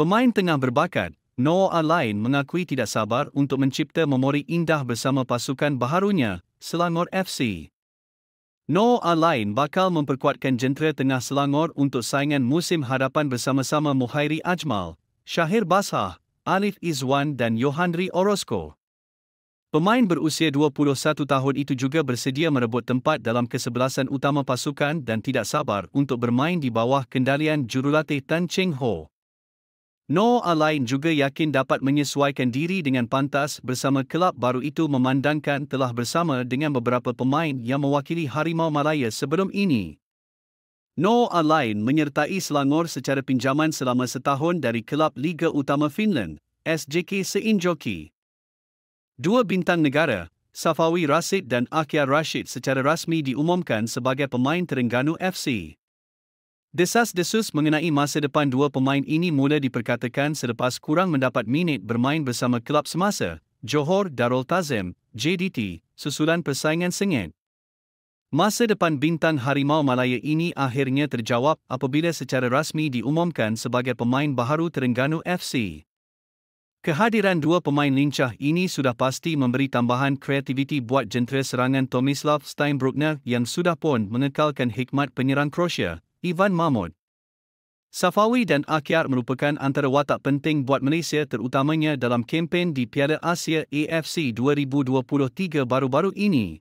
Pemain tengah berbakat, Noah Alain mengakui tidak sabar untuk mencipta memori indah bersama pasukan baharunya, Selangor FC. Noah Alain bakal memperkuatkan jentera tengah Selangor untuk saingan musim hadapan bersama-sama Muhairi Ajmal, Syahir Basah, Alif Izwan dan Yohandri Orozco. Pemain berusia 21 tahun itu juga bersedia merebut tempat dalam kesebelasan utama pasukan dan tidak sabar untuk bermain di bawah kendalian jurulatih Tan Cheng Ho. Noor Alain juga yakin dapat menyesuaikan diri dengan pantas bersama kelab baru itu memandangkan telah bersama dengan beberapa pemain yang mewakili Harimau Malaya sebelum ini. Noor Alain menyertai Selangor secara pinjaman selama setahun dari kelab Liga Utama Finland, SJK Seinjoki. Dua bintang negara, Safawi Rashid dan Akia Rashid secara rasmi diumumkan sebagai pemain Terengganu FC. Desas-desus mengenai masa depan dua pemain ini mula diperkatakan selepas kurang mendapat minit bermain bersama kelab semasa, Johor Darul Tazim, JDT, susulan persaingan sengit. Masa depan bintang Harimau Malaya ini akhirnya terjawab apabila secara rasmi diumumkan sebagai pemain baharu Terengganu FC. Kehadiran dua pemain lincah ini sudah pasti memberi tambahan kreativiti buat jentera serangan Tomislav Steinbrückner yang sudah pun mengekalkan hikmat penyerang Croatia, Ivan Mahmud. Safawi dan Akyar merupakan antara watak penting buat Malaysia terutamanya dalam kempen di Piala Asia AFC 2023 baru-baru ini.